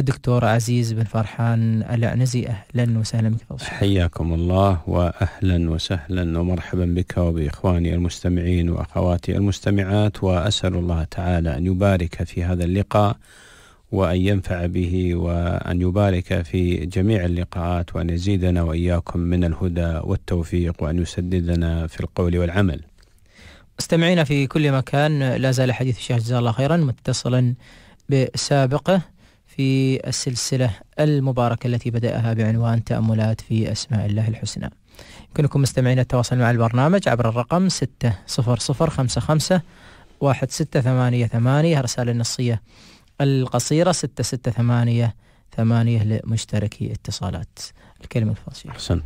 الدكتور عزيز بن فرحان العنزي أهلا وسهلا بك حياكم الله وأهلا وسهلا ومرحبا بك وبإخواني المستمعين وأخواتي المستمعات وأسأل الله تعالى أن يبارك في هذا اللقاء وأن ينفع به وأن يبارك في جميع اللقاءات وأن يزيدنا وإياكم من الهدى والتوفيق وأن يسددنا في القول والعمل مستمعينا في كل مكان لا زال حديث الشيخ جزاه الله خيرا متصلا بسابقه في السلسلة المباركة التي بدأها بعنوان تأملات في أسماء الله الحسنى يمكنكم مستمعينا التواصل مع البرنامج عبر الرقم 60055 رسالة الرسالة النصية القصيرة 668 ثمانية لمشتركي اتصالات الكلمة الفاصلة أحسنت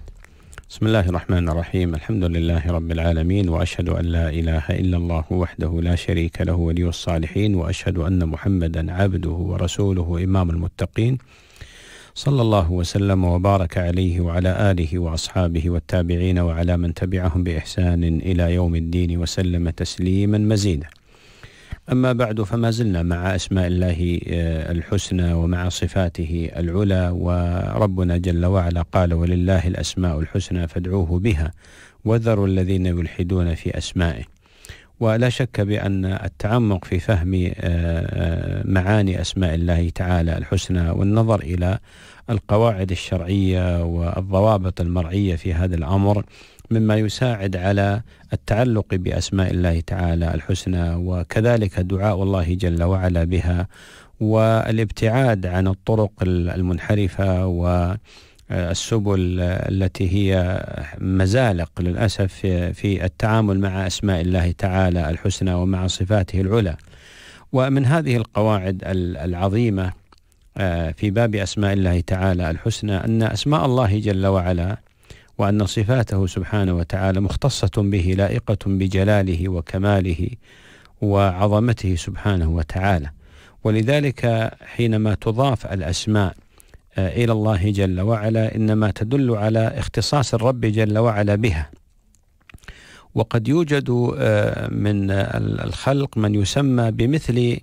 بسم الله الرحمن الرحيم الحمد لله رب العالمين وأشهد أن لا إله إلا الله وحده لا شريك له ولي الصالحين وأشهد أن محمدا عبده ورسوله إمام المتقين صلى الله وسلم وبارك عليه وعلى آله وأصحابه والتابعين وعلى من تبعهم بإحسان إلى يوم الدين وسلم تسليما مزيدا أما بعد فما زلنا مع أسماء الله آه، الحسنى ومع صفاته العلى وربنا جل وعلا قال ولله الأسماء الحسنى فادعوه بها وذروا الذين يلحدون في أسمائه ولا شك بأن التعمق في فهم آه، آه، معاني أسماء الله تعالى الحسنى والنظر إلى القواعد الشرعية والضوابط المرعية في هذا الأمر مما يساعد على التعلق باسماء الله تعالى الحسنى وكذلك دعاء الله جل وعلا بها والابتعاد عن الطرق المنحرفه و السبل التي هي مزالق للاسف في التعامل مع اسماء الله تعالى الحسنى ومع صفاته العلى. ومن هذه القواعد العظيمه آه، في باب اسماء الله تعالى الحسنى ان اسماء الله جل وعلا وأن صفاته سبحانه وتعالى مختصة به لائقة بجلاله وكماله وعظمته سبحانه وتعالى ولذلك حينما تضاف الأسماء آه، إلى الله جل وعلا إنما تدل على اختصاص الرب جل وعلا بها وقد يوجد آه، من الخلق من يسمى بمثل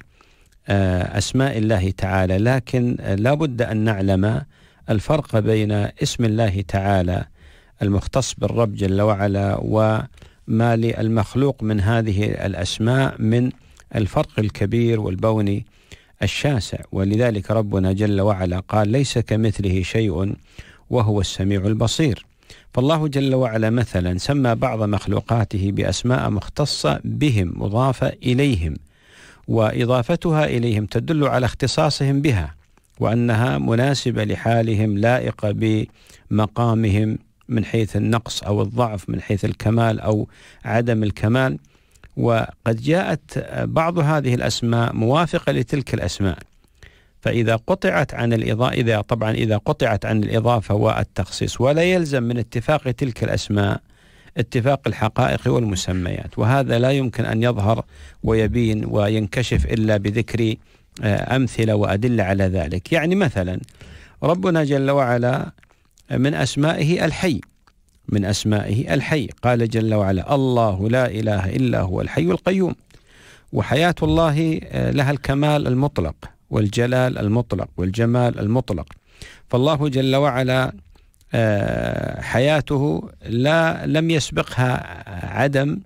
آه، أسماء الله تعالى لكن لا بد أن نعلم الفرق بين اسم الله تعالى المختص بالرب جل وعلا وما للمخلوق من هذه الأسماء من الفرق الكبير والبوني الشاسع ولذلك ربنا جل وعلا قال ليس كمثله شيء وهو السميع البصير فالله جل وعلا مثلا سمى بعض مخلوقاته بأسماء مختصة بهم مضافة إليهم وإضافتها إليهم تدل على اختصاصهم بها وأنها مناسبة لحالهم لائقة بمقامهم من حيث النقص او الضعف من حيث الكمال او عدم الكمال وقد جاءت بعض هذه الاسماء موافقه لتلك الاسماء فاذا قطعت عن الاضافه اذا طبعا اذا قطعت عن الاضافه والتخصيص ولا يلزم من اتفاق تلك الاسماء اتفاق الحقائق والمسميات وهذا لا يمكن ان يظهر ويبين وينكشف الا بذكر آه، امثله وادله على ذلك يعني مثلا ربنا جل وعلا من أسمائه الحي من أسمائه الحي قال جل وعلا الله لا إله إلا هو الحي القيوم وحياة الله آه، لها الكمال المطلق والجلال المطلق والجمال المطلق فالله جل وعلا آه، حياته لا لم يسبقها عدم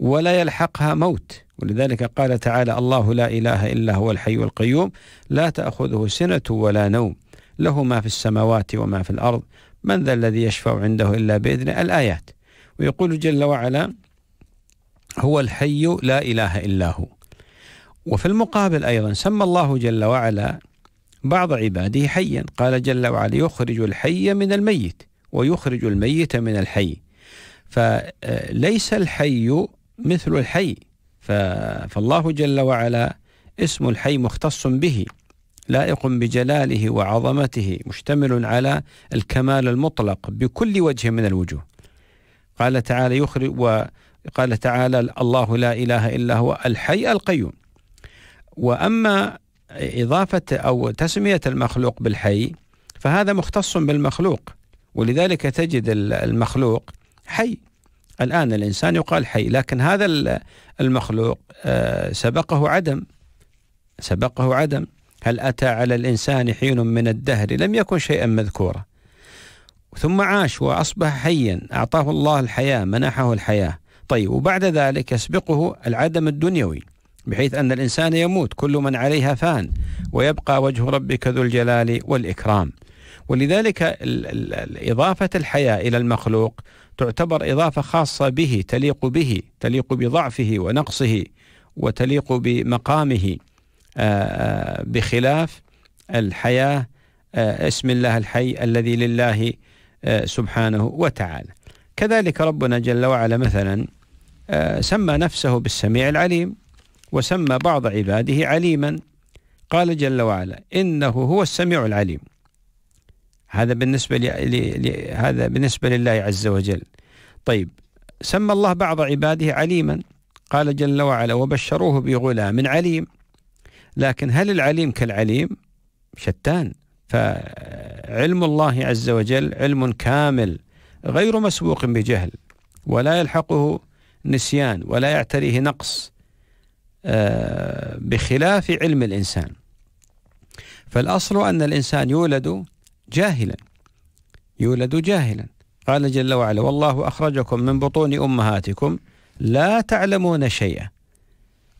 ولا يلحقها موت ولذلك قال تعالى الله لا اله الا هو الحي القيوم لا تاخذه سنه ولا نوم له ما في السماوات وما في الأرض من ذا الذي يشفع عنده إلا بإذنه الآيات ويقول جل وعلا هو الحي لا إله إلا هو وفي المقابل أيضا سمى الله جل وعلا بعض عباده حيا قال جل وعلا يخرج الحي من الميت ويخرج الميت من الحي فليس الحي مثل الحي فالله جل وعلا اسم الحي مختص به لائق بجلاله وعظمته مشتمل على الكمال المطلق بكل وجه من الوجوه قال تعالى يخرج وقال تعالى الله لا إله إلا هو الحي القيوم وأما إضافة أو تسمية المخلوق بالحي فهذا مختص بالمخلوق ولذلك تجد المخلوق حي الآن الإنسان يقال حي لكن هذا المخلوق آه، سبقه عدم سبقه عدم هل أتى على الإنسان حين من الدهر لم يكن شيئا مذكورا ثم عاش وأصبح حيا أعطاه الله الحياة منحه الحياة طيب وبعد ذلك يسبقه العدم الدنيوي بحيث أن الإنسان يموت كل من عليها فان ويبقى وجه ربك ذو الجلال والإكرام ولذلك إضافة الحياة إلى المخلوق تعتبر إضافة خاصة به تليق به تليق بضعفه ونقصه وتليق بمقامه بخلاف الحياة آه، اسم الله الحي الذي لله آه، سبحانه وتعالى كذلك ربنا جل وعلا مثلا آه، سمى نفسه بالسميع العليم وسمى بعض عباده عليما قال جل وعلا انه هو السميع العليم هذا بالنسبه ل... هذا بالنسبه لله عز وجل طيب سمى الله بعض عباده عليما قال جل وعلا وبشروه بغلام عليم لكن هل العليم كالعليم شتان فعلم الله عز وجل علم كامل غير مسبوق بجهل ولا يلحقه نسيان ولا يعتريه نقص آه، بخلاف علم الإنسان فالأصل أن الإنسان يولد جاهلا يولد جاهلا قال جل وعلا والله أخرجكم من بطون أمهاتكم لا تعلمون شيئا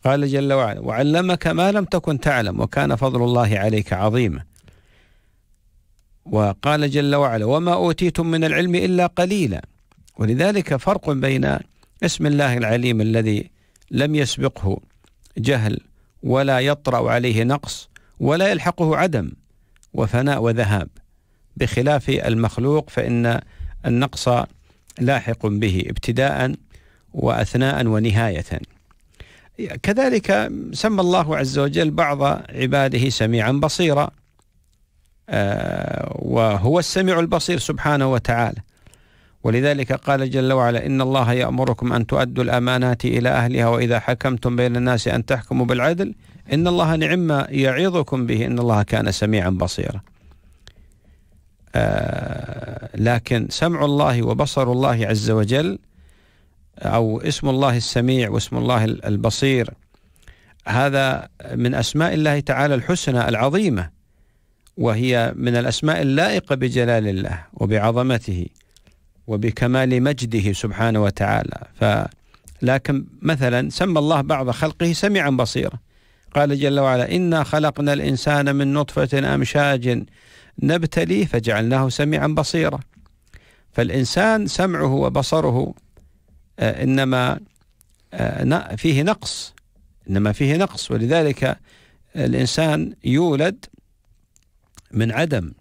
قال جل وعلا وعلمك ما لم تكن تعلم وكان فضل الله عليك عظيما وقال جل وعلا وما أوتيتم من العلم إلا قليلا ولذلك فرق بين اسم الله العليم الذي لم يسبقه جهل ولا يطرأ عليه نقص ولا يلحقه عدم وفناء وذهاب بخلاف المخلوق فإن النقص لاحق به ابتداء وأثناء ونهاية كذلك سمى الله عز وجل بعض عباده سميعا بصيرا آه، وهو السميع البصير سبحانه وتعالى ولذلك قال جل وعلا إن الله يأمركم أن تؤدوا الأمانات إلى أهلها وإذا حكمتم بين الناس أن تحكموا بالعدل إن الله نعم يعظكم به إن الله كان سميعا بصيرا آه، لكن سمع الله وبصر الله عز وجل أو اسم الله السميع واسم الله البصير هذا من أسماء الله تعالى الحسنى العظيمة وهي من الأسماء اللائقة بجلال الله وبعظمته وبكمال مجده سبحانه وتعالى ف لكن مثلا سمى الله بعض خلقه سميعا بصيرا قال جل وعلا إنا خلقنا الإنسان من نطفة أمشاج نبتليه فجعلناه سميعا بصيرا فالإنسان سمعه وبصره آه، إنما آه، فيه نقص إنما فيه نقص ولذلك آه، الإنسان يولد من عدم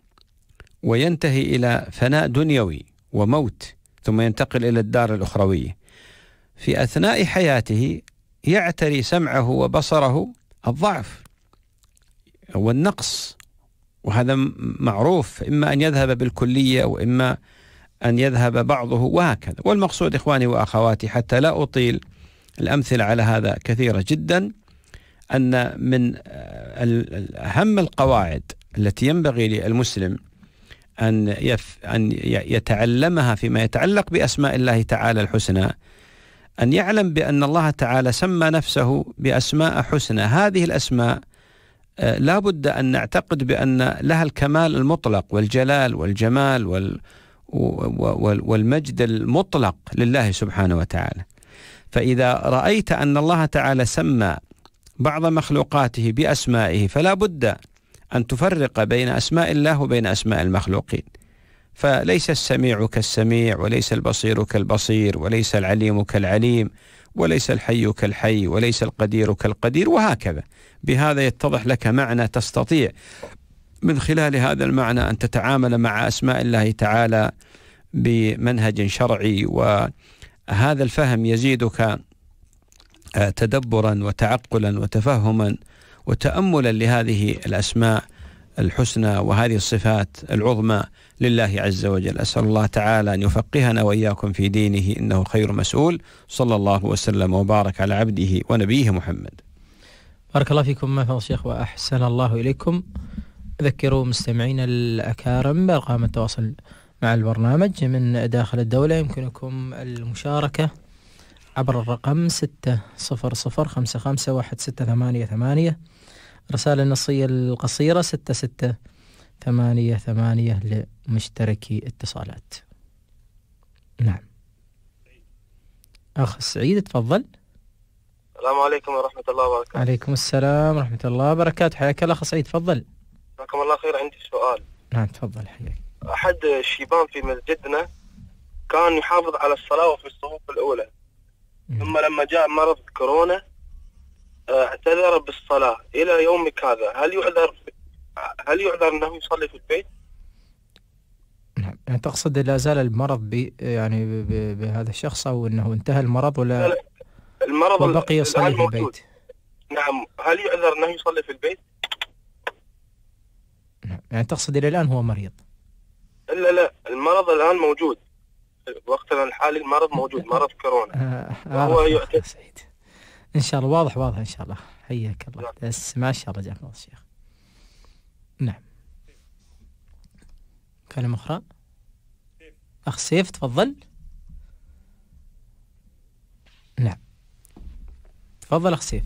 وينتهي إلى فناء دنيوي وموت ثم ينتقل إلى الدار الأخروية في أثناء حياته يعتري سمعه وبصره الضعف والنقص وهذا معروف إما أن يذهب بالكلية وإما أن يذهب بعضه وهكذا والمقصود إخواني وأخواتي حتى لا أطيل الأمثلة على هذا كثيرة جدا أن من آه، أهم القواعد التي ينبغي للمسلم أن يف أن يتعلمها فيما يتعلق بأسماء الله تعالى الحسنى أن يعلم بأن الله تعالى سمى نفسه بأسماء حسنى هذه الأسماء آه، لا بد أن نعتقد بأن لها الكمال المطلق والجلال والجمال وال والمجد المطلق لله سبحانه وتعالى فإذا رأيت أن الله تعالى سمى بعض مخلوقاته بأسمائه فلا بد أن تفرق بين أسماء الله وبين أسماء المخلوقين فليس السميع كالسميع وليس البصير كالبصير وليس العليم كالعليم وليس الحي كالحي وليس القدير كالقدير وهكذا بهذا يتضح لك معنى تستطيع من خلال هذا المعنى أن تتعامل مع أسماء الله تعالى بمنهج شرعي وهذا الفهم يزيدك آه، تدبرا وتعقلا وتفهما وتأملا لهذه الأسماء الحسنى وهذه الصفات العظمى لله عز وجل أسأل الله تعالى أن يفقهنا وإياكم في دينه إنه خير مسؤول صلى الله وسلم وبارك على عبده ونبيه محمد بارك الله فيكم ما فضل الشيخ وأحسن الله إليكم ذكروا مستمعينا الأكارم بأرقام التواصل مع البرنامج من داخل الدولة يمكنكم المشاركة عبر الرقم ستة صفر صفر خمسة خمسة واحد ستة ثمانية ثمانية رسالة نصية القصيرة ستة ستة ثمانية ثمانية لمشتركي اتصالات نعم أخ سعيد تفضل السلام عليكم ورحمة الله وبركاته عليكم السلام ورحمة الله وبركاته حياك الله أخ سعيد تفضل جزاكم الله خير عندي سؤال نعم تفضل حياك أحد الشيبان في مسجدنا كان يحافظ على الصلاة في الصفوف الأولى مم. ثم لما جاء مرض كورونا آه، اعتذر بالصلاة إلى يومك هذا هل يعذر هل يعذر أنه يصلي في البيت؟ نعم. يعني تقصد لا زال المرض بي يعني بهذا الشخص او انه انتهى المرض ولا المرض وبقي يصلي في البيت نعم هل يعذر انه يصلي في البيت؟ يعني تقصد إلى الآن هو مريض لا لا المرض الآن موجود وقتنا الحالي المرض موجود مرض كورونا آه وهو سعيد ان شاء الله واضح واضح ان شاء الله حياك الله نعم. بس ما شاء الله جزاك الله الشيخ نعم كلمة أخرى أخ سيف تفضل نعم تفضل أخ سيف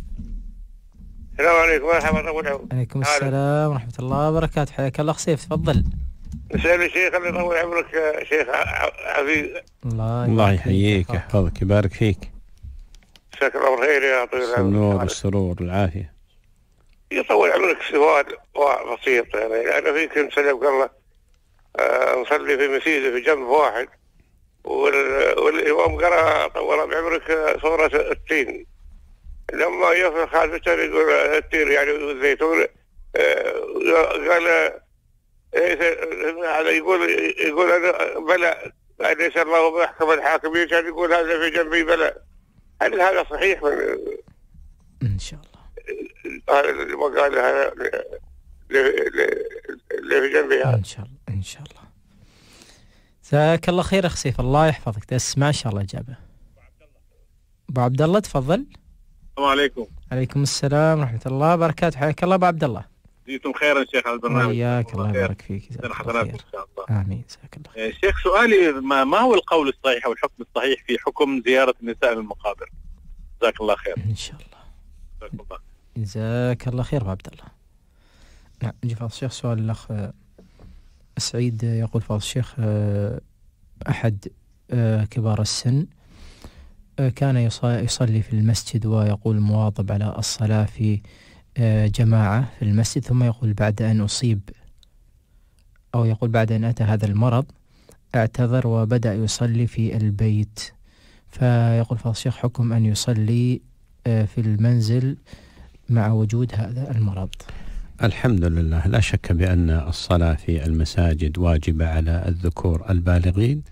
السلام عليكم ورحمة الله وبركاته. عليكم السلام ورحمة الله وبركاته، حياك الله خصيف تفضل. نسأل آه، شيخ الله يطول عمرك شيخ عزيز. الله يحييك يحفظك يبارك فيك. مساك الله بالخير يا طويل العمر. النور والسرور آه، والعافية. يطول عمرك سؤال بسيط يعني أنا في كنت سنة آه، الله نصلي في مسجد في جنب واحد والإمام قرأ طول بعمرك سورة التين لما يفرخ خالد كان يقول التير آه، يعني الزيتون آه، قال إيه، هذا يقول يقول انا بلى ليس الله محكم الحاكمين كان يقول هذا في جنبي بلى هل هذا صحيح من ان شاء الله هذا اللي قال هذا اللي في جنبي هذا ان شاء الله ان شاء الله جزاك الله خير اخ سيف الله يحفظك تسمع ان شاء الله اجابه ابو عبد الله تفضل السلام عليكم. عليكم السلام ورحمة الله وبركاته، حياك الله أبو عبد الله. جزيتم خيرا شيخ على البرنامج. حياك الله يبارك فيك. إن شاء الله. آمين جزاك الله. خير. إيه، شيخ سؤالي ما, ما هو القول الصحيح أو الحكم الصحيح في حكم زيارة النساء للمقابر؟ جزاك الله خير. إن شاء الله. جزاك الله. جزاك الله خير أبو عبد الله. نعم نجي فاضل الشيخ سؤال الأخ آه، سعيد آه، يقول فاضل الشيخ آه، أحد كبار السن آه، كان يصلي في المسجد ويقول مواظب على الصلاة في آه، جماعة في المسجد ثم يقول بعد أن أصيب أو يقول بعد أن أتى هذا المرض اعتذر وبدأ يصلي في البيت فيقول فالشيخ حكم أن يصلي آه، في المنزل مع وجود هذا المرض الحمد لله لا شك بأن الصلاة في المساجد واجبة على الذكور البالغين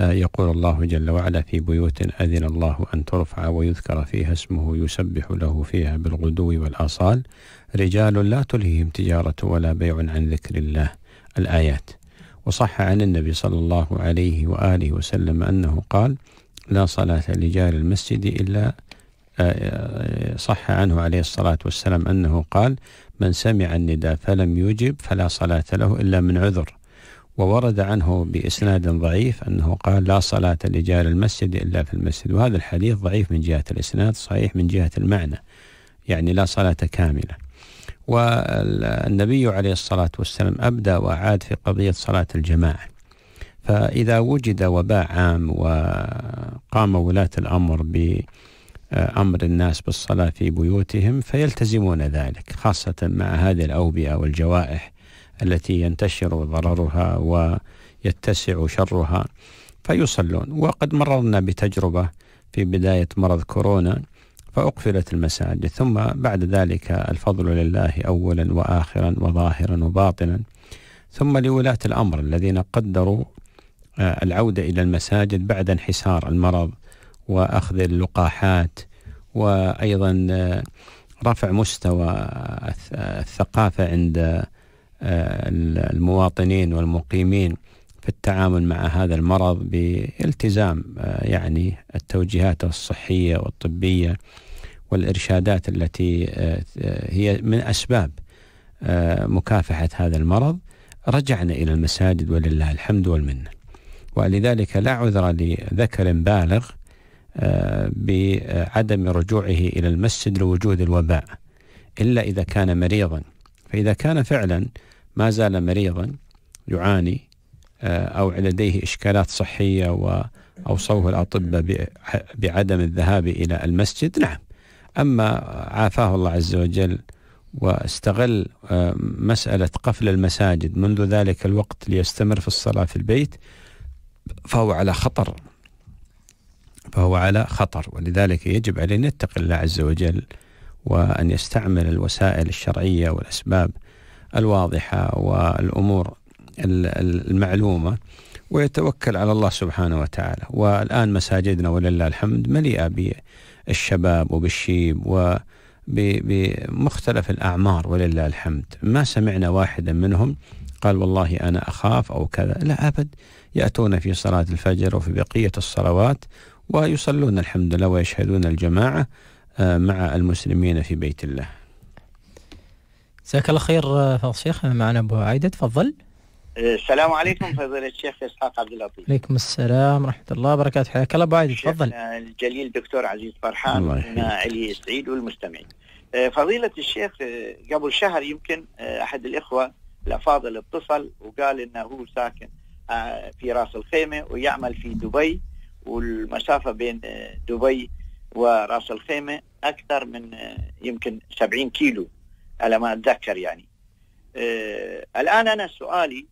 آه، يقول الله جل وعلا في بيوت أذن الله أن ترفع ويذكر فيها اسمه يسبح له فيها بالغدو والآصال رجال لا تلهيهم تجارة ولا بيع عن ذكر الله الآيات وصح عن النبي صلى الله عليه وآله وسلم أنه قال لا صلاة لجار المسجد إلا آه، آه، صح عنه عليه الصلاة والسلام أنه قال من سمع النداء فلم يجب فلا صلاة له إلا من عذر وورد عنه بإسناد ضعيف أنه قال لا صلاة لجار المسجد إلا في المسجد وهذا الحديث ضعيف من جهة الإسناد صحيح من جهة المعنى يعني لا صلاة كاملة والنبي عليه الصلاة والسلام أبدى وأعاد في قضية صلاة الجماعة فإذا وجد وباء عام وقام ولاة الأمر بأمر الناس بالصلاة في بيوتهم فيلتزمون ذلك خاصة مع هذه الأوبئة والجوائح التي ينتشر ضررها ويتسع شرها فيصلون وقد مررنا بتجربة في بداية مرض كورونا فأقفلت المساجد ثم بعد ذلك الفضل لله أولا وآخرا وظاهرا وباطنا ثم لولاة الأمر الذين قدروا آه، العودة إلى المساجد بعد انحسار المرض وأخذ اللقاحات وأيضا آه، رفع مستوى الثقافة عند المواطنين والمقيمين في التعامل مع هذا المرض بالتزام آه، يعني التوجيهات الصحية والطبية والإرشادات التي آه، هي من أسباب آه، مكافحة هذا المرض رجعنا إلى المساجد ولله الحمد والمنة ولذلك لا عذر لذكر بالغ بعدم رجوعه إلى المسجد لوجود الوباء إلا إذا كان مريضا فإذا كان فعلا ما زال مريضا يعاني آه، أو لديه إشكالات صحية وأوصوه الأطباء بعدم الذهاب إلى المسجد نعم أما عافاه الله عز وجل واستغل آه، مسألة قفل المساجد منذ ذلك الوقت ليستمر في الصلاة في البيت فهو على خطر فهو على خطر ولذلك يجب عليه أن يتقي الله عز وجل وأن يستعمل الوسائل الشرعية والأسباب الواضحة والأمور المعلومة ويتوكل على الله سبحانه وتعالى والآن مساجدنا ولله الحمد مليئة بالشباب وبالشيب و بمختلف الأعمار ولله الحمد ما سمعنا واحدا منهم قال والله أنا أخاف أو كذا لا أبد يأتون في صلاة الفجر وفي بقية الصلوات ويصلون الحمد لله ويشهدون الجماعة آه، مع المسلمين في بيت الله جزاك الله خير آه، فضل الشيخ معنا ابو عايده تفضل إيه، السلام عليكم فضيلة الشيخ اسحاق عبد اللطيف. عليكم السلام ورحمة الله وبركاته، حياك الله ابو عايده تفضل. الجليل الدكتور عزيز فرحان علي سعيد والمستمعين. إيه، فضيلة الشيخ إيه، قبل شهر يمكن أحد الإخوة الأفاضل اتصل وقال إنه هو ساكن آه، في راس الخيمة ويعمل في دبي والمسافة بين دبي وراس الخيمة أكثر من يمكن 70 كيلو. على ما اتذكر يعني آه الان انا سؤالي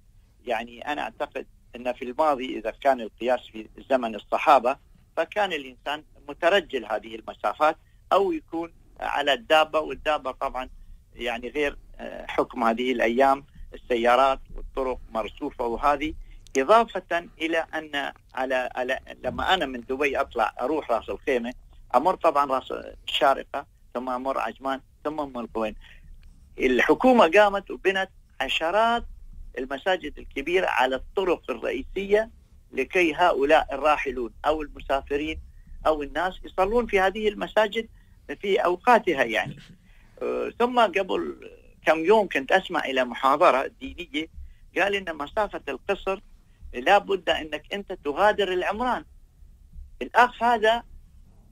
يعني انا اعتقد ان في الماضي اذا كان القياس في زمن الصحابه فكان الانسان مترجل هذه المسافات او يكون على الدابه والدابه طبعا يعني غير آه، حكم هذه الايام السيارات والطرق مرصوفه وهذه اضافه الى ان على, على لما انا من دبي اطلع اروح راس الخيمه امر طبعا راس الشارقه ثم امر عجمان ثم ام القوين الحكومه قامت وبنت عشرات المساجد الكبيره على الطرق الرئيسيه لكي هؤلاء الراحلون او المسافرين او الناس يصلون في هذه المساجد في اوقاتها يعني أه، ثم قبل كم يوم كنت اسمع الى محاضره دينيه قال ان مسافه القصر لابد انك انت تغادر العمران الاخ هذا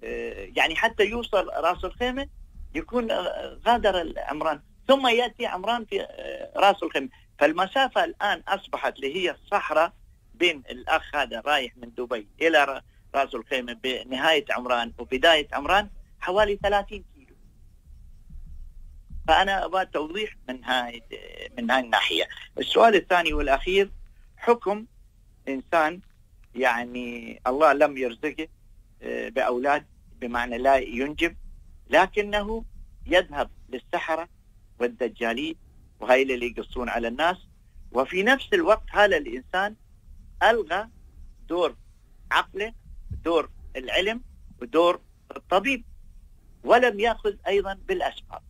أه، يعني حتى يوصل راس الخيمه يكون أه، غادر العمران ثم ياتي عمران في آه، راس الخيمه فالمسافه الان اصبحت اللي هي الصحراء بين الاخ هذا رايح من دبي الى راس الخيمه بنهايه عمران وبدايه عمران حوالي 30 كيلو. فانا ابغى توضيح من هاي من هاي الناحيه. السؤال الثاني والاخير حكم انسان يعني الله لم يرزقه آه، باولاد بمعنى لا ينجب لكنه يذهب للسحره والدجالين وهاي اللي يقصون على الناس وفي نفس الوقت هذا الإنسان ألغى دور عقله دور العلم ودور الطبيب ولم يأخذ أيضا بالأسباب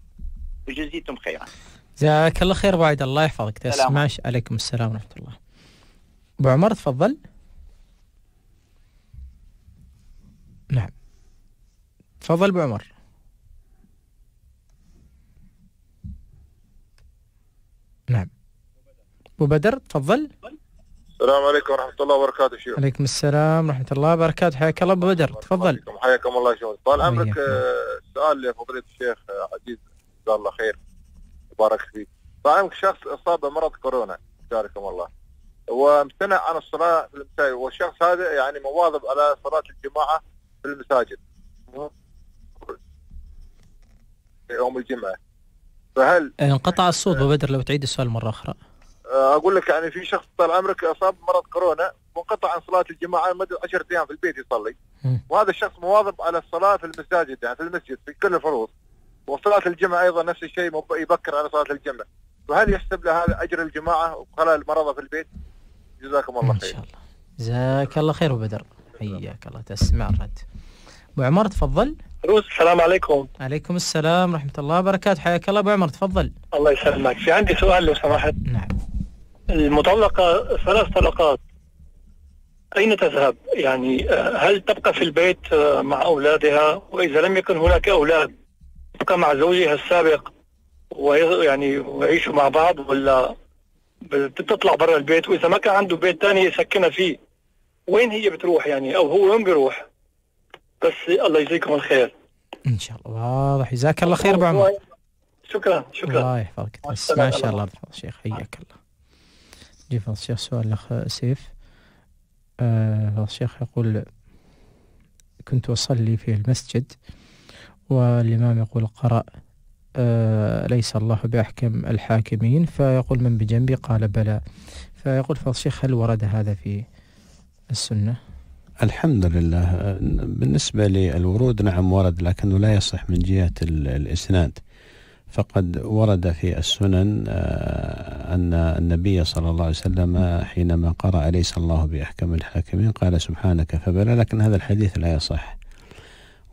وجزيتم خيرا جزاك الله خير ابو عيد الله يحفظك تسمعش عليكم السلام ورحمه الله ابو عمر تفضل نعم تفضل ابو عمر ابو بدر تفضل السلام عليكم ورحمه الله وبركاته شيخ عليكم السلام ورحمه الله وبركاته حياك الله ابو بدر تفضل حياكم الله شيخ طال عمرك آه، سؤال لفضيله الشيخ آه، عزيز جزاه الله خير بارك فيك طال عمرك شخص اصاب بمرض كورونا جزاكم الله وامتنع عن الصلاه في المساجد والشخص هذا يعني مواظب على صلاه الجماعه في المساجد يوم الجمعه فهل انقطع الصوت ابو بدر لو تعيد السؤال مره اخرى اقول لك يعني في شخص طال عمرك اصاب بمرض كورونا وانقطع عن صلاه الجماعه لمده 10 ايام في البيت يصلي وهذا الشخص مواظب على الصلاه في المساجد يعني في المسجد في كل الفروض وصلاه الجمعه ايضا نفس الشيء يبكر على صلاه الجمعه فهل يحسب له هذا اجر الجماعه وخلال مرضه في البيت؟ جزاكم الله خير. ان شاء الله. جزاك الله خير بدر حياك الله تسمع الرد. ابو عمر تفضل. روز السلام عليكم. عليكم السلام ورحمه الله وبركاته حياك الله ابو عمر تفضل. الله يسلمك في عندي سؤال لو سمحت. نعم. المطلقة ثلاث طلقات أين تذهب؟ يعني آه، هل تبقى في البيت آه، مع أولادها وإذا لم يكن هناك أولاد تبقى مع زوجها السابق ويعني ويعيشوا مع بعض ولا بتطلع برا البيت وإذا ما كان عنده بيت ثاني يسكنها فيه وين هي بتروح يعني أو هو وين بيروح؟ بس الله يجزيكم الخير إن شاء الله واضح جزاك الله خير أبو عمر شكرا شكرا الله يحفظك ما شاء الله شيخ حياك الله دي فنصيح سؤال الأخ سيف الشيخ آه، يقول كنت أصلي في المسجد والإمام يقول قرأ آه، ليس الله بأحكم الحاكمين فيقول من بجنبي قال بلى فيقول فالشيخ هل ورد هذا في السنة الحمد لله بالنسبة للورود نعم ورد لكنه لا يصح من جهة الإسناد فقد ورد في السنن آه، أن النبي صلى الله عليه وسلم حينما قرأ أليس الله بأحكم الحاكمين قال سبحانك فبلى لكن هذا الحديث لا يصح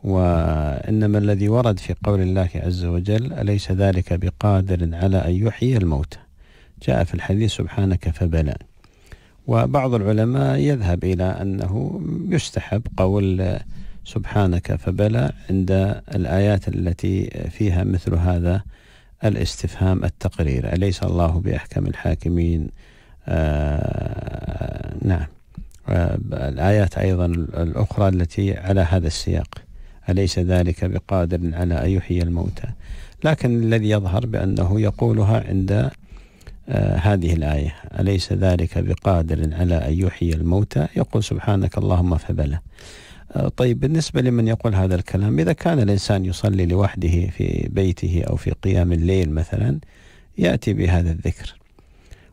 وإنما الذي ورد في قول الله عز وجل أليس ذلك بقادر على أن يحيي الموتى جاء في الحديث سبحانك فبلى وبعض العلماء يذهب إلى أنه يستحب قول سبحانك فبلى عند الآيات التي فيها مثل هذا الاستفهام التقرير أليس الله بأحكم الحاكمين آه نعم آه الآيات أيضا الأخرى التي على هذا السياق أليس ذلك بقادر على أن يحيي الموتى لكن الذي يظهر بأنه يقولها عند آه هذه الآية أليس ذلك بقادر على أن يحيي الموتى يقول سبحانك اللهم فبلى آه، طيب بالنسبة لمن يقول هذا الكلام إذا كان الإنسان يصلي لوحده في بيته أو في قيام الليل مثلا يأتي بهذا الذكر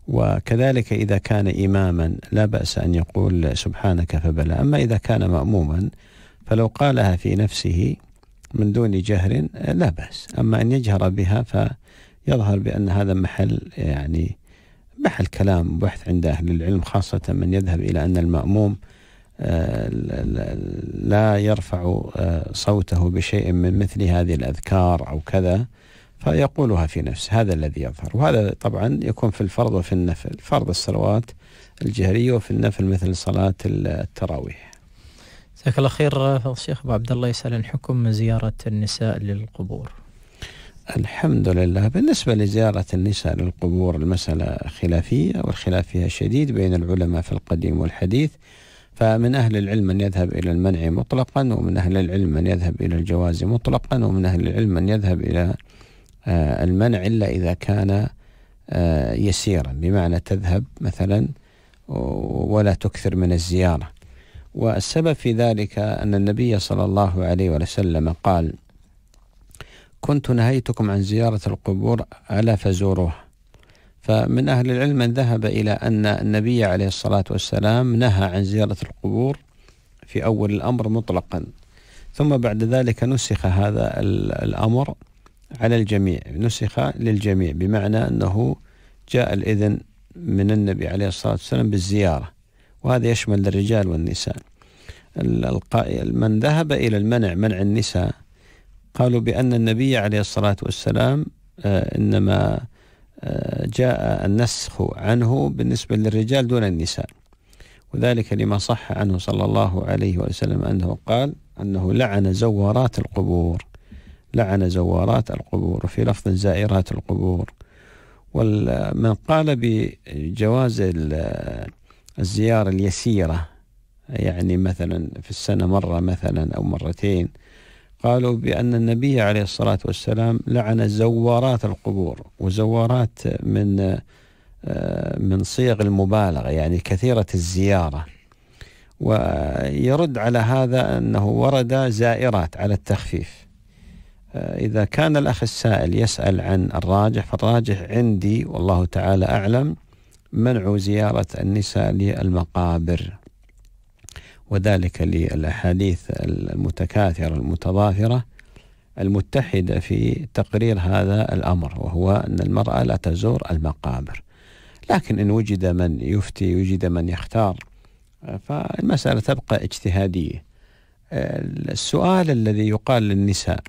وكذلك إذا كان إماما لا بأس أن يقول سبحانك فبلى أما إذا كان مأموما فلو قالها في نفسه من دون جهر لا بأس أما أن يجهر بها فيظهر بأن هذا محل يعني محل كلام بحث عند أهل العلم خاصة من يذهب إلى أن المأموم لا يرفع آه، صوته بشيء من مثل هذه الأذكار أو كذا فيقولها في نفسه هذا الذي يظهر وهذا طبعا يكون في الفرض وفي النفل فرض الصلوات الجهرية وفي النفل مثل صلاة التراويح جزاك الله خير آه، الشيخ أبو عبد الله يسأل عن حكم زيارة النساء للقبور الحمد لله بالنسبة لزيارة النساء للقبور المسألة خلافية والخلاف فيها شديد بين العلماء في القديم والحديث فمن أهل العلم من يذهب إلى المنع مطلقا ومن أهل العلم من يذهب إلى الجواز مطلقا ومن أهل العلم من يذهب إلى آه، المنع إلا إذا كان آه، يسيرا بمعنى تذهب مثلا ولا تكثر من الزيارة والسبب في ذلك أن النبي صلى الله عليه وسلم قال كنت نهيتكم عن زيارة القبور ألا فزوروها فمن أهل العلم من ذهب إلى أن النبي عليه الصلاة والسلام نهى عن زيارة القبور في أول الأمر مطلقا ثم بعد ذلك نسخ هذا الأمر على الجميع نسخ للجميع بمعنى أنه جاء الإذن من النبي عليه الصلاة والسلام بالزيارة وهذا يشمل الرجال والنساء من ذهب إلى المنع منع النساء قالوا بأن النبي عليه الصلاة والسلام آه، إنما آه، جاء النسخ عنه بالنسبة للرجال دون النساء وذلك لما صح عنه صلى الله عليه وسلم أنه قال أنه لعن زوارات القبور لعن زوارات القبور وفي لفظ زائرات القبور ومن قال بجواز الزيارة اليسيرة يعني مثلا في السنة مرة مثلا أو مرتين قالوا بأن النبي عليه الصلاة والسلام لعن زوارات القبور وزوارات من آه، من صيغ المبالغة يعني كثيرة الزيارة ويرد على هذا أنه ورد زائرات على التخفيف آه، إذا كان الأخ السائل يسأل عن الراجح فالراجح عندي والله تعالى أعلم منع زيارة النساء للمقابر وذلك للأحاديث المتكاثرة المتضافرة المتحدة في تقرير هذا الأمر وهو أن المرأة لا تزور المقابر لكن إن وجد من يفتي وجد من يختار فالمسألة تبقى اجتهادية السؤال الذي يقال للنساء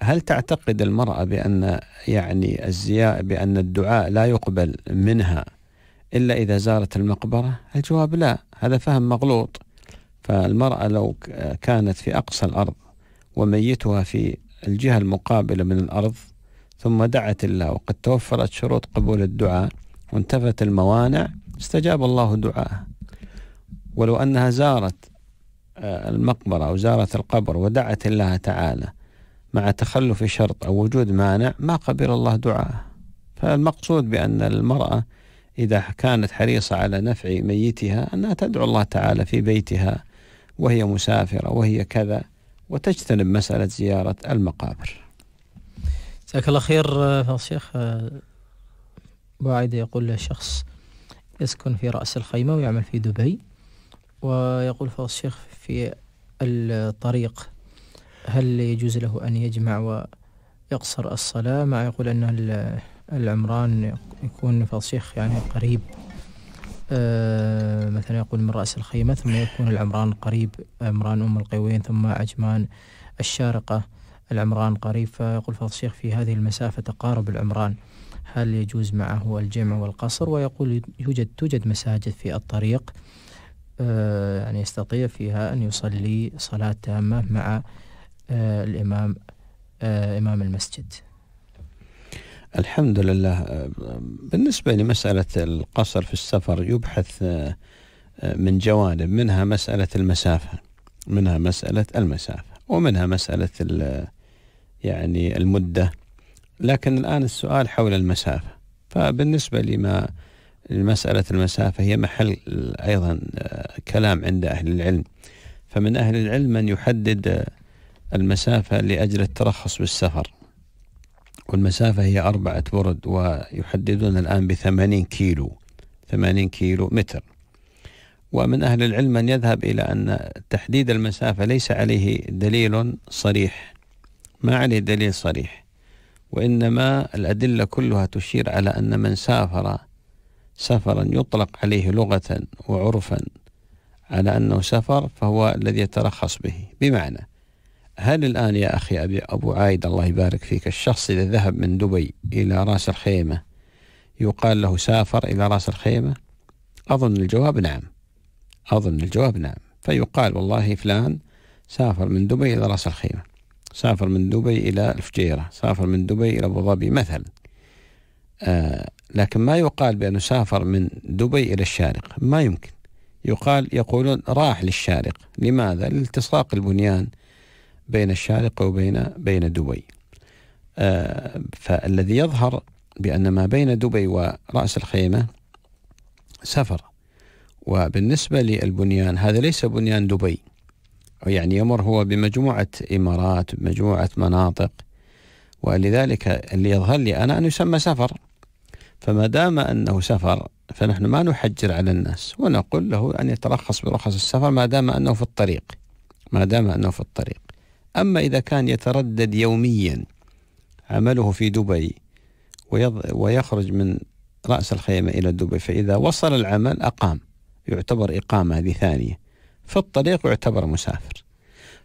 هل تعتقد المرأة بأن يعني الزياء بأن الدعاء لا يقبل منها إلا إذا زارت المقبرة الجواب لا هذا فهم مغلوط فالمرأة لو كانت في أقصى الأرض وميتها في الجهة المقابلة من الأرض ثم دعت الله وقد توفرت شروط قبول الدعاء وانتفت الموانع استجاب الله دعاءها ولو أنها زارت آه، المقبرة أو زارت القبر ودعت الله تعالى مع تخلف شرط أو وجود مانع ما قبل الله دعاءها فالمقصود بأن المرأة إذا كانت حريصة على نفع ميتها أنها تدعو الله تعالى في بيتها وهي مسافرة وهي كذا وتجتنب مسألة زيارة المقابر جزاك الله خير آه، شيخ باعدة يقول شخص يسكن في رأس الخيمة ويعمل في دبي ويقول فضل الشيخ في الطريق هل يجوز له أن يجمع ويقصر الصلاة مع يقول أن العمران يكون فضل الشيخ يعني قريب آه، مثلا يقول من رأس الخيمة ثم يكون العمران قريب عمران أم القيوين ثم عجمان الشارقة العمران قريب فيقول فضل الشيخ في هذه المسافة تقارب العمران هل يجوز معه الجمع والقصر ويقول يوجد توجد مساجد في الطريق آه، يعني يستطيع فيها أن يصلي صلاة تامة مع آه، الإمام إمام المسجد الحمد لله بالنسبة لمسألة القصر في السفر يبحث آه، آه، من جوانب منها مسألة المسافة منها مسألة المسافة ومنها مسألة يعني المدة لكن الآن السؤال حول المسافة فبالنسبة لما مسألة المسافة هي محل أيضا آه، كلام عند أهل العلم فمن أهل العلم من يحدد المسافة لأجل الترخص بالسفر والمسافة هي أربعة برد ويحددون الآن بثمانين كيلو ثمانين كيلو متر ومن أهل العلم من يذهب إلى أن تحديد المسافة ليس عليه دليل صريح ما عليه دليل صريح وإنما الأدلة كلها تشير على أن من سافر سفرا يطلق عليه لغة وعرفا على أنه سفر فهو الذي يترخص به بمعنى هل الآن يا أخي أبي أبو عايد الله يبارك فيك الشخص إذا ذهب من دبي إلى رأس الخيمة يقال له سافر إلى رأس الخيمة أظن الجواب نعم أظن الجواب نعم فيقال والله فلان سافر من دبي إلى رأس الخيمة سافر من دبي إلى الفجيرة سافر من دبي إلى أبو ظبي مثلا آه لكن ما يقال بأنه سافر من دبي إلى الشارق ما يمكن يقال يقولون راح للشارق لماذا؟ لالتصاق البنيان بين الشارقة وبين بين دبي آه، فالذي يظهر بأن ما بين دبي ورأس الخيمة سفر وبالنسبة للبنيان هذا ليس بنيان دبي يعني يمر هو بمجموعة إمارات بمجموعة مناطق ولذلك اللي يظهر لي أنا أنه يسمى سفر فما دام أنه سفر فنحن ما نحجر على الناس ونقول له أن يترخص برخص السفر ما دام أنه في الطريق ما دام أنه في الطريق أما إذا كان يتردد يوميا عمله في دبي ويخرج من رأس الخيمة إلى دبي فإذا وصل العمل أقام يعتبر إقامة هذه ثانية في الطريق يعتبر مسافر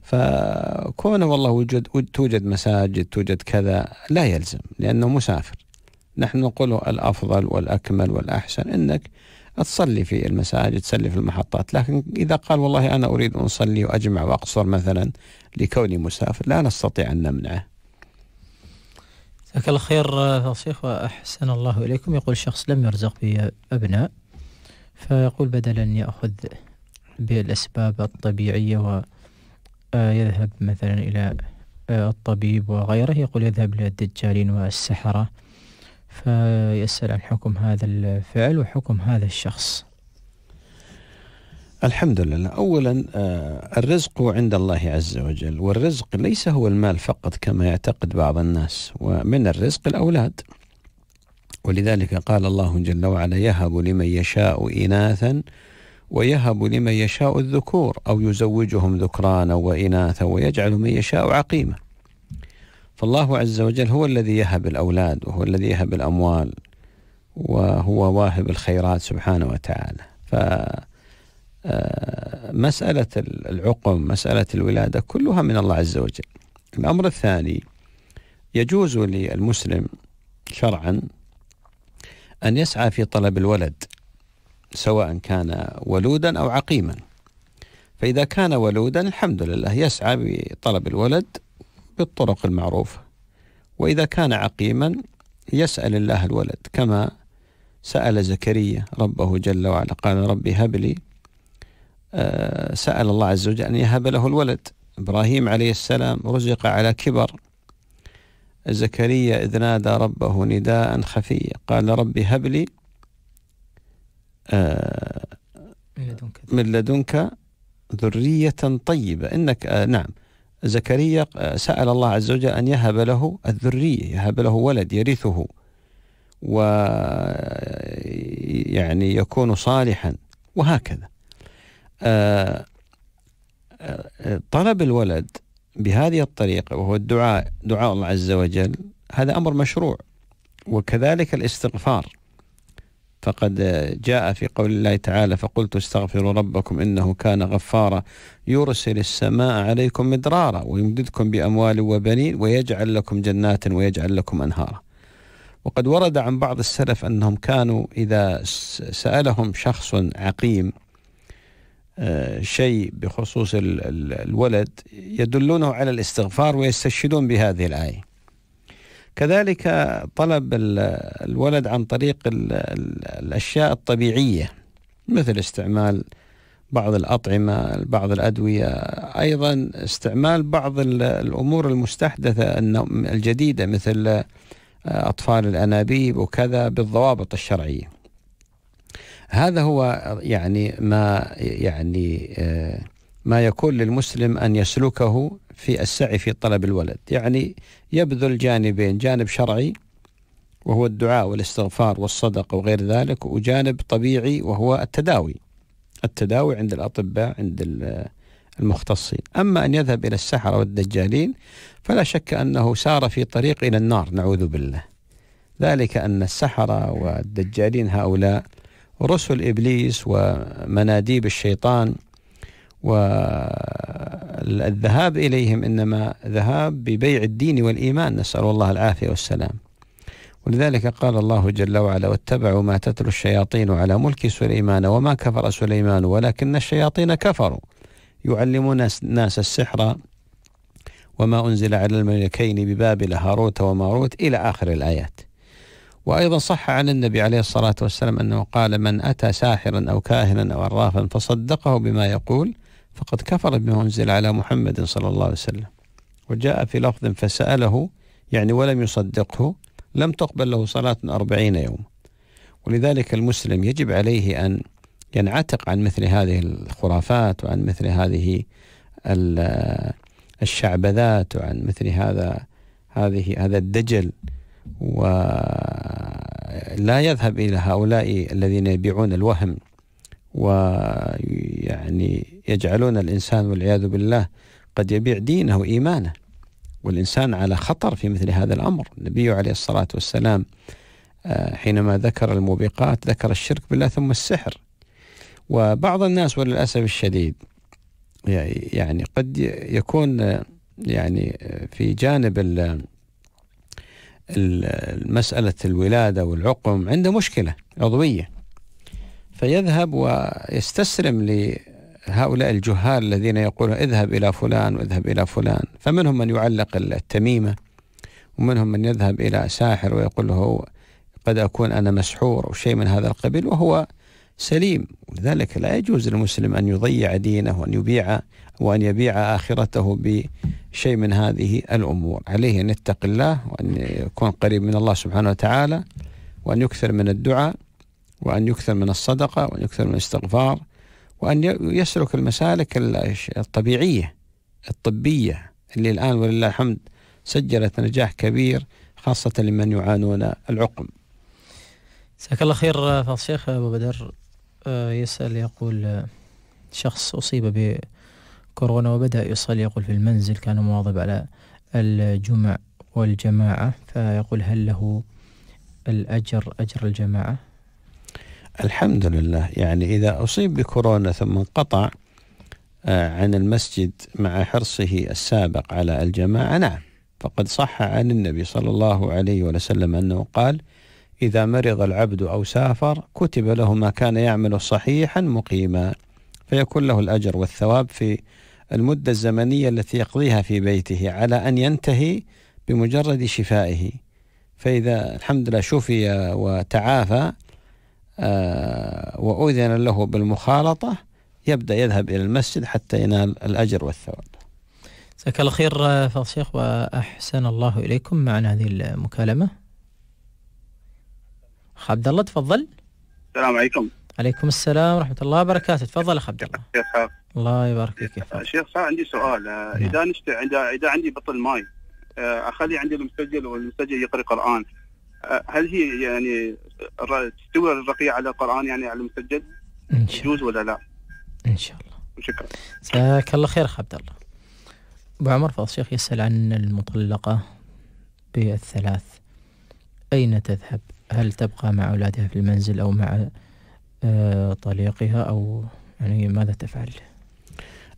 فكونه والله وجد توجد مساجد توجد كذا لا يلزم لأنه مسافر نحن نقول الأفضل والأكمل والأحسن أنك تصلي في المساجد تصلي في المحطات لكن إذا قال والله أنا أريد أن أصلي وأجمع وأقصر مثلا لكوني مسافر لا نستطيع أن نمنعه جزاك الله خير يا شيخ وأحسن الله إليكم يقول شخص لم يرزق بأبناء فيقول بدل أن يأخذ بالأسباب الطبيعية و يذهب مثلا إلى الطبيب وغيره يقول يذهب للدجالين والسحرة فيسأل عن حكم هذا الفعل وحكم هذا الشخص الحمد لله أولا آه، الرزق عند الله عز وجل والرزق ليس هو المال فقط كما يعتقد بعض الناس ومن الرزق الأولاد ولذلك قال الله جل وعلا يهب لمن يشاء إناثا ويهب لمن يشاء الذكور أو يزوجهم ذكرانا وإناثا ويجعل من يشاء عقيمة فالله عز وجل هو الذي يهب الأولاد وهو الذي يهب الأموال وهو واهب الخيرات سبحانه وتعالى فمسألة آه، العقم مسألة الولادة كلها من الله عز وجل الأمر الثاني يجوز للمسلم شرعا أن يسعى في طلب الولد سواء كان ولودا أو عقيما فإذا كان ولودا الحمد لله يسعى بطلب الولد بالطرق المعروفة وإذا كان عقيما يسأل الله الولد كما سأل زكريا ربه جل وعلا قال ربي هب لي آه، سأل الله عز وجل أن يهب له الولد إبراهيم عليه السلام رزق على كبر زكريا إذ نادى ربه نداء خفيا قال ربي هب لي آه، من لدنك ذرية طيبة إنك آه، نعم زكريا آه، سأل الله عز وجل أن يهب له الذرية يهب له ولد يرثه ويعني آه، يكون صالحا وهكذا آه، طلب الولد بهذه الطريقة وهو الدعاء دعاء الله عز وجل هذا أمر مشروع وكذلك الاستغفار فقد جاء في قول الله تعالى فقلت استغفروا ربكم انه كان غفارا يرسل السماء عليكم مدرارا ويمددكم باموال وبنين ويجعل لكم جنات ويجعل لكم انهارا. وقد ورد عن بعض السلف انهم كانوا اذا سالهم شخص عقيم آه، شيء بخصوص الولد يدلونه على الاستغفار ويستشهدون بهذه الايه. كذلك طلب الولد عن طريق الأشياء الطبيعية مثل استعمال بعض الأطعمة بعض الأدوية أيضا استعمال بعض الأمور المستحدثة الجديدة مثل آه، أطفال الأنابيب وكذا بالضوابط الشرعية هذا هو يعني ما يعني آه ما يكون للمسلم أن يسلكه في السعي في طلب الولد يعني يبذل جانبين جانب شرعي وهو الدعاء والاستغفار والصدقة وغير ذلك وجانب طبيعي وهو التداوي التداوي عند الأطباء عند المختصين أما أن يذهب إلى السحرة والدجالين فلا شك أنه سار في طريق إلى النار نعوذ بالله ذلك أن السحرة والدجالين هؤلاء رسل إبليس ومناديب الشيطان والذهاب إليهم إنما ذهاب ببيع الدين والإيمان نسأل الله العافية والسلام ولذلك قال الله جل وعلا واتبعوا ما تتلو الشياطين على ملك سليمان وما كفر سليمان ولكن الشياطين كفروا يعلمون الناس السحر وما أنزل على الملكين ببابل هاروت وماروت إلى آخر الآيات وأيضا صح عن النبي عليه الصلاة والسلام أنه قال من أتى ساحرا أو كاهنا أو عرافا فصدقه بما يقول فقد كفر بما أنزل على محمد صلى الله عليه وسلم وجاء في لفظ فسأله يعني ولم يصدقه لم تقبل له صلاة أربعين يوما ولذلك المسلم يجب عليه أن ينعتق عن مثل هذه الخرافات وعن مثل هذه الشعبذات وعن مثل هذا هذه هذا الدجل ولا يذهب إلى هؤلاء الذين يبيعون الوهم ويعني يجعلون الإنسان والعياذ بالله قد يبيع دينه وإيمانه والإنسان على خطر في مثل هذا الأمر النبي عليه الصلاة والسلام آه، حينما ذكر الموبقات ذكر الشرك بالله ثم السحر وبعض الناس وللأسف الشديد يعني, يعني قد يكون آه، يعني آه، في جانب مسألة الولادة والعقم عنده مشكلة عضوية فيذهب ويستسلم هؤلاء الجهال الذين يقولون اذهب إلى فلان واذهب إلى فلان فمنهم من يعلق التميمة ومنهم من يذهب إلى ساحر ويقول له قد أكون أنا مسحور أو شيء من هذا القبيل وهو سليم ولذلك لا يجوز للمسلم أن يضيع دينه وأن يبيع وأن يبيع آخرته بشيء من هذه الأمور عليه أن يتقي الله وأن يكون قريب من الله سبحانه وتعالى وأن يكثر من الدعاء وأن يكثر من الصدقة وأن يكثر من الاستغفار وأن يسلك المسالك الطبيعية الطبية اللي الآن ولله الحمد سجلت نجاح كبير خاصة لمن يعانون العقم جزاك الله خير آه، فضل الشيخ آه، أبو بدر آه، يسأل يقول شخص أصيب بكورونا وبدأ يصلي يقول في المنزل كان مواظب على الجمع والجماعة فيقول هل له الأجر أجر الجماعة الحمد لله يعني إذا أصيب بكورونا ثم انقطع آه، عن المسجد مع حرصه السابق على الجماعة نعم فقد صح عن النبي صلى الله عليه وسلم أنه قال إذا مرض العبد أو سافر كتب له ما كان يعمل صحيحا مقيما فيكون له الأجر والثواب في المدة الزمنية التي يقضيها في بيته على أن ينتهي بمجرد شفائه فإذا الحمد لله شفي وتعافى آه، وأذن له بالمخالطة يبدأ يذهب إلى المسجد حتى ينال الأجر والثواب جزاك الله خير آه، فضل الشيخ وأحسن الله إليكم معنا هذه المكالمة أخ عبد الله تفضل السلام عليكم عليكم السلام ورحمة الله وبركاته تفضل أخ عبد الله شيخ الله يبارك فيك شيخ صار عندي سؤال آه، نعم. إذا نشتي إذا عندي بطل ماي أخلي عندي المسجل والمسجل يقرأ قرآن هل هي يعني تستوي الرقية على القرآن يعني على المسجل؟ إن شاء الله يجوز ولا لا؟ إن شاء الله شكرا جزاك الله خير عبد الله أبو عمر فضل الشيخ يسأل عن المطلقة بالثلاث أين تذهب؟ هل تبقى مع أولادها في المنزل أو مع آه، طليقها أو يعني ماذا تفعل؟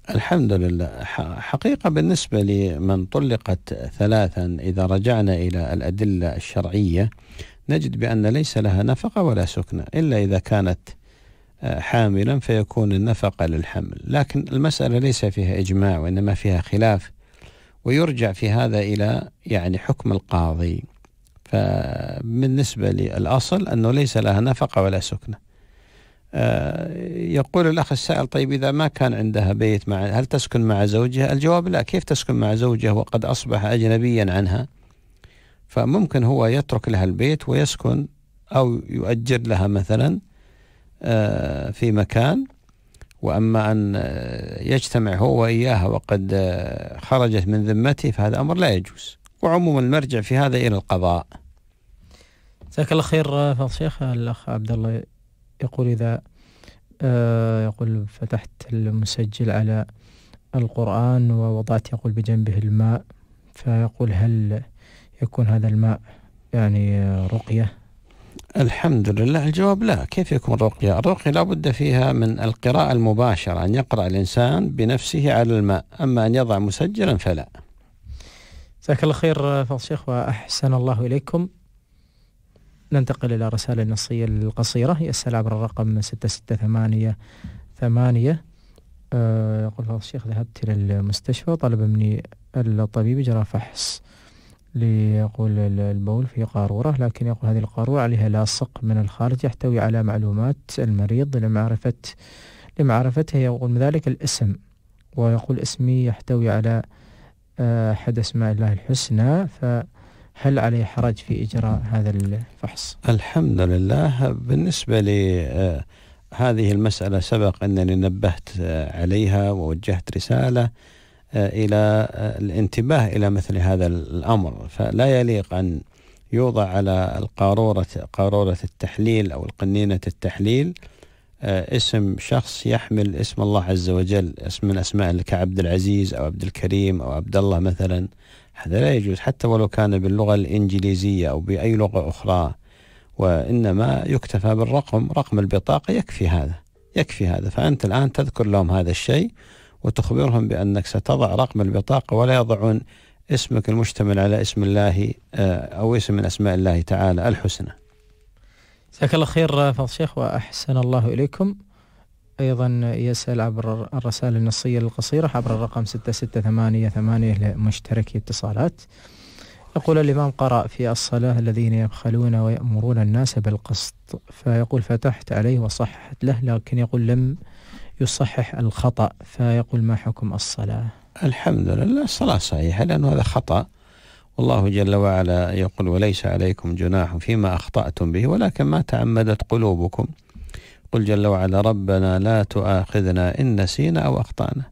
الحمد لله حقيقة بالنسبة لمن طلقت ثلاثا إذا رجعنا إلى الأدلة الشرعية نجد بأن ليس لها نفقة ولا سكنة إلا إذا كانت آه، حاملا فيكون النفقة للحمل لكن المسألة ليس فيها إجماع وإنما فيها خلاف ويرجع في هذا إلى يعني حكم القاضي فبالنسبة للأصل أنه ليس لها نفقة ولا سكنة آه، يقول الأخ السائل طيب إذا ما كان عندها بيت مع هل تسكن مع زوجها الجواب لا كيف تسكن مع زوجها وقد أصبح أجنبيا عنها فممكن هو يترك لها البيت ويسكن أو يؤجر لها مثلا آه، في مكان وأما أن آه، يجتمع هو وإياها وقد خرجت من ذمته فهذا أمر لا يجوز وعموما المرجع في هذا إلى القضاء جزاك الله خير فضل الشيخ الاخ عبد الله يقول إذا آه، يقول فتحت المسجل على القرآن ووضعت يقول بجنبه الماء فيقول هل يكون هذا الماء يعني رقية الحمد لله الجواب لا كيف يكون رقية الرقية لابد فيها من القراءة المباشرة أن يقرأ الإنسان بنفسه على الماء أما أن يضع مسجلا فلا جزاك الله خير فضل الشيخ وأحسن الله إليكم ننتقل إلى رسالة النصية القصيرة هي عبر الرقم ستة ثمانية آه يقول الشيخ ذهبت إلى المستشفى وطلب مني الطبيب إجراء فحص ليقول البول في قارورة لكن يقول هذه القارورة عليها لاصق من الخارج يحتوي على معلومات المريض لمعرفة لمعرفته يقول من ذلك الاسم ويقول اسمي يحتوي على آه، أحد أسماء الله الحسنى ف هل عليه حرج في إجراء هذا الفحص؟ الحمد لله بالنسبة ل آه، هذه المسألة سبق أنني نبهت آه، عليها ووجهت رسالة آه، إلى الانتباه إلى مثل هذا الأمر فلا يليق أن يوضع على القارورة قارورة التحليل أو القنينة التحليل اسم شخص يحمل اسم الله عز وجل اسم من أسماء كعبد العزيز أو عبد الكريم أو عبد الله مثلا هذا لا يجوز حتى ولو كان باللغة الإنجليزية أو بأي لغة أخرى وإنما يكتفى بالرقم رقم البطاقة يكفي هذا يكفي هذا فأنت الآن تذكر لهم هذا الشيء وتخبرهم بأنك ستضع رقم البطاقة ولا يضعون اسمك المشتمل على اسم الله آه، أو اسم من أسماء الله تعالى الحسنى جزاك الله خير فضل الشيخ وأحسن الله إليكم أيضا يسأل عبر الرسائل النصية القصيرة عبر الرقم 6688 لمشتركي اتصالات يقول الإمام قرأ في الصلاة الذين يبخلون ويأمرون الناس بالقسط فيقول فتحت عليه وصححت له لكن يقول لم يصحح الخطأ فيقول ما حكم الصلاة الحمد لله الصلاة صحيحة لأنه هذا خطأ والله جل وعلا يقول وليس عليكم جناح فيما أخطأتم به ولكن ما تعمدت قلوبكم قل جل وعلا ربنا لا تؤاخذنا إن نسينا أو أخطأنا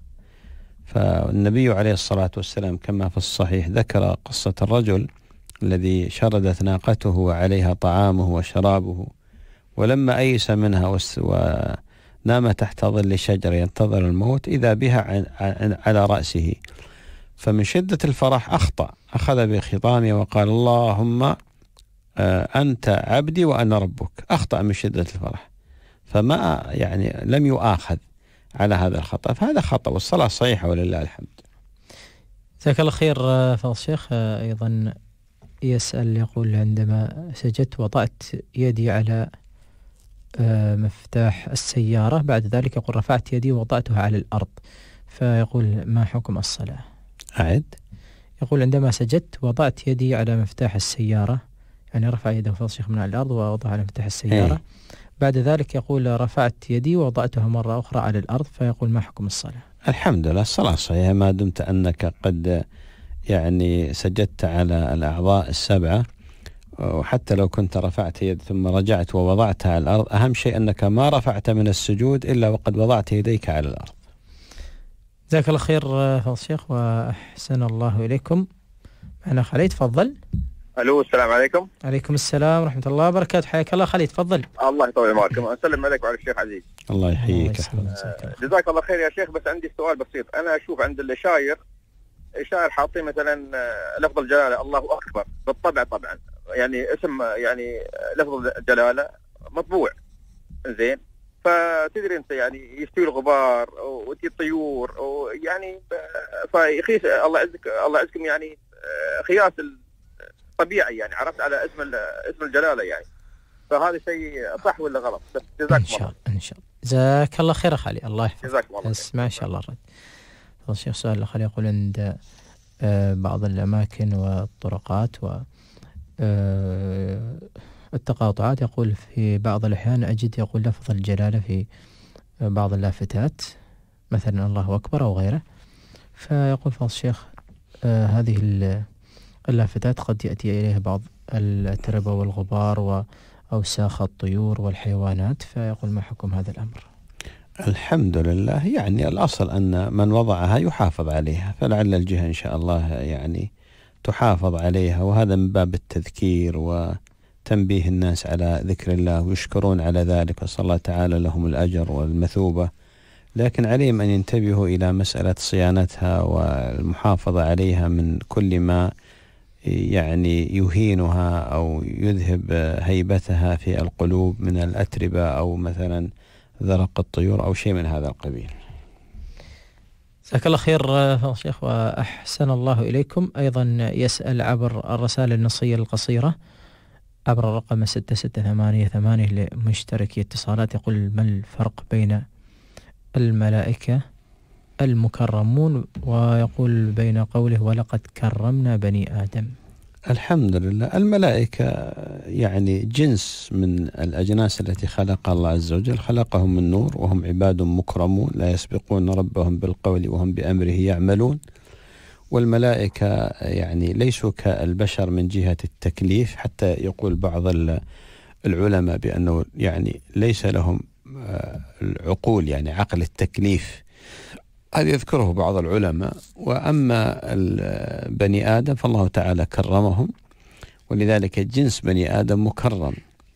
فالنبي عليه الصلاة والسلام كما في الصحيح ذكر قصة الرجل الذي شردت ناقته وعليها طعامه وشرابه ولما أيس منها ونام تحت ظل شجر ينتظر الموت إذا بها على رأسه فمن شدة الفرح أخطأ أخذ بخطامه وقال اللهم آه، أنت عبدي وأنا ربك أخطأ من شدة الفرح فما يعني لم يؤاخذ على هذا الخطأ فهذا خطأ والصلاة صحيحة ولله الحمد جزاك الله خير فضل الشيخ أيضا يسأل يقول عندما سجدت وضعت يدي على آه، مفتاح السيارة بعد ذلك يقول رفعت يدي ووضعتها على الأرض فيقول ما حكم الصلاة أعد يقول عندما سجدت وضعت يدي على مفتاح السيارة يعني رفع يده فضل الشيخ من على الأرض ووضع على مفتاح السيارة إيه. بعد ذلك يقول رفعت يدي ووضعتها مرة أخرى على الأرض فيقول ما حكم الصلاة الحمد لله الصلاة صحيحة ما دمت أنك قد يعني سجدت على الأعضاء السبعة وحتى لو كنت رفعت يد ثم رجعت ووضعتها على الأرض أهم شيء أنك ما رفعت من السجود إلا وقد وضعت يديك على الأرض جزاك الله خير فضل الشيخ وأحسن الله إليكم معنا خليل تفضل الو السلام عليكم. عليكم السلام ورحمه الله وبركاته حياك الله خالد تفضل. الله يطول عمرك اسلم عليك وعلى الشيخ عزيز. الله يحييك جزاك الله خير يا شيخ بس عندي سؤال بسيط انا اشوف عند الشاير شاعر حاطين مثلا آه، لفظ الجلاله الله اكبر بالطبع طبعا يعني اسم يعني آه، لفظ الجلاله مطبوع زين فتدري انت يعني يستوي الغبار وتي الطيور ويعني آه، فيخيس الله يعزك الله يعزكم يعني خياس طبيعي يعني عرفت على اسم اسم الجلاله يعني فهذا شيء صح ولا غلط بس الله ان شاء الله ان شاء الله جزاك الله خير خالي الله يحفظك جزاك الله بس ما شاء الله الرد الشيخ سؤال خالي يقول عند آه، بعض الأماكن والطرقات و آه، التقاطعات يقول في بعض الأحيان أجد يقول لفظ الجلالة في آه، بعض اللافتات مثلا الله أكبر أو غيره فيقول فضل الشيخ هذه اللافتات قد يأتي إليه بعض التربة والغبار وأوساخ الطيور والحيوانات فيقول ما حكم هذا الأمر الحمد لله يعني الأصل أن من وضعها يحافظ عليها فلعل الجهة إن شاء الله يعني تحافظ عليها وهذا من باب التذكير وتنبيه الناس على ذكر الله ويشكرون على ذلك وصلى الله تعالى لهم الأجر والمثوبة لكن عليهم أن ينتبهوا إلى مسألة صيانتها والمحافظة عليها من كل ما يعني يهينها أو يذهب هيبتها في القلوب من الأتربة أو مثلا ذرق الطيور أو شيء من هذا القبيل جزاك الله خير آه، شيخ وأحسن الله إليكم أيضا يسأل عبر الرسالة النصية القصيرة عبر الرقم 6688 لمشترك لمشتركي اتصالات يقول ما الفرق بين الملائكة المكرمون ويقول بين قوله ولقد كرمنا بني آدم الحمد لله الملائكة يعني جنس من الأجناس التي خلقها الله عز وجل خلقهم من نور وهم عباد مكرمون لا يسبقون ربهم بالقول وهم بأمره يعملون والملائكة يعني ليسوا كالبشر من جهة التكليف حتى يقول بعض العلماء بأنه يعني ليس لهم آه، العقول يعني عقل التكليف هذا يذكره بعض العلماء وأما بني آدم فالله تعالى كرمهم ولذلك جنس بني آدم مكرم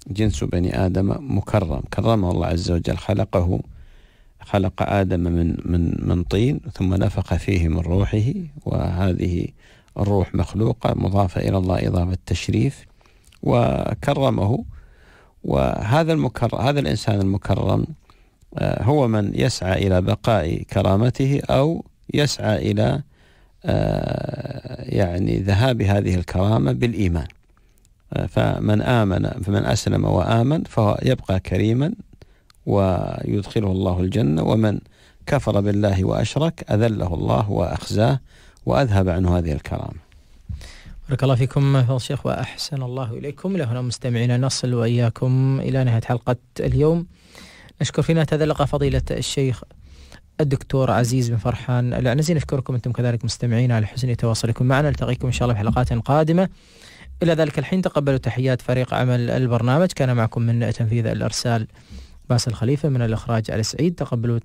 جنس بني آدم مكرم كرمه الله عز وجل خلقه خلق آدم من من من طين ثم نفخ فيه من روحه وهذه الروح مخلوقة مضافة إلى الله إضافة تشريف وكرمه وهذا المكرم هذا الإنسان المكرم آه، هو من يسعى إلى بقاء كرامته أو يسعى إلى آه، يعني ذهاب هذه الكرامة بالإيمان آه، فمن آمن فمن أسلم وآمن فهو يبقى كريما ويدخله الله الجنة ومن كفر بالله وأشرك أذله الله وأخزاه وأذهب عنه هذه الكرامة بارك الله فيكم فضل الشيخ وأحسن الله إليكم لهنا مستمعين مستمعينا نصل وإياكم إلى نهاية حلقة اليوم نشكر فينا تذلق فضيلة الشيخ الدكتور عزيز بن فرحان العنزي نشكركم أنتم كذلك مستمعين على حسن تواصلكم معنا نلتقيكم إن شاء الله في حلقات قادمة إلى ذلك الحين تقبلوا تحيات فريق عمل البرنامج كان معكم من تنفيذ الأرسال باسل خليفة من الإخراج على سعيد تقبلوا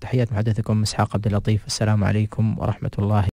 تحيات محدثكم إسحاق عبد اللطيف السلام عليكم ورحمة الله